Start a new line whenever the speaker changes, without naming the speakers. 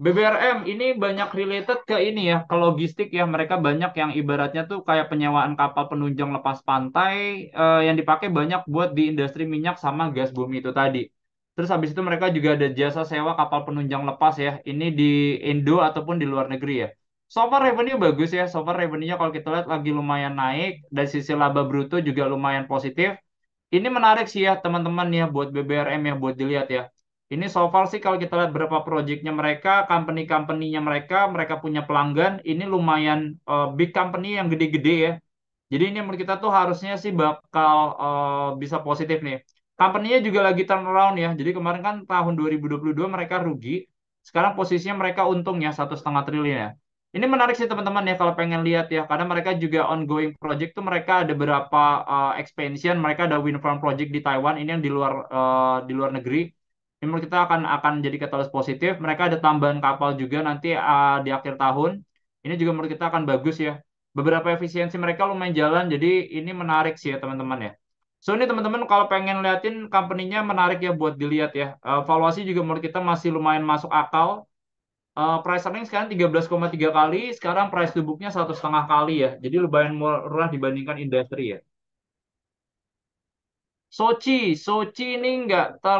BBRM ini banyak related ke ini ya, ke logistik ya. Mereka banyak yang ibaratnya tuh kayak penyewaan kapal penunjang lepas pantai eh, yang dipakai banyak buat di industri minyak sama gas bumi itu tadi. Terus habis itu mereka juga ada jasa sewa kapal penunjang lepas ya. Ini di Indo ataupun di luar negeri ya. So far revenue bagus ya. So far revenue-nya kalau kita lihat lagi lumayan naik. Dari sisi laba bruto juga lumayan positif. Ini menarik sih ya teman-teman ya buat BBRM ya buat dilihat ya ini so far sih kalau kita lihat berapa proyeknya mereka, company-company-nya mereka, mereka punya pelanggan, ini lumayan uh, big company yang gede-gede ya. Jadi ini menurut kita tuh harusnya sih bakal uh, bisa positif nih. Company-nya juga lagi turnaround ya. Jadi kemarin kan tahun 2022 mereka rugi, sekarang posisinya mereka untung ya satu setengah triliun ya. Ini menarik sih teman-teman ya kalau pengen lihat ya, karena mereka juga ongoing project tuh mereka ada beberapa uh, eh, expansion, mereka ada wind farm project di Taiwan ini yang di luar uh, di luar negeri ini menurut kita akan akan jadi katalis positif. Mereka ada tambahan kapal juga nanti uh, di akhir tahun. Ini juga menurut kita akan bagus ya. Beberapa efisiensi mereka lumayan jalan, jadi ini menarik sih ya teman-teman ya. So ini teman-teman kalau pengen liatin company-nya menarik ya buat dilihat ya. Uh, valuasi juga menurut kita masih lumayan masuk akal. Uh, price earning sekarang 13,3 kali, sekarang price to book-nya satu setengah kali ya. Jadi lumayan murah dibandingkan industri ya. Sochi, Sochi ini nggak ter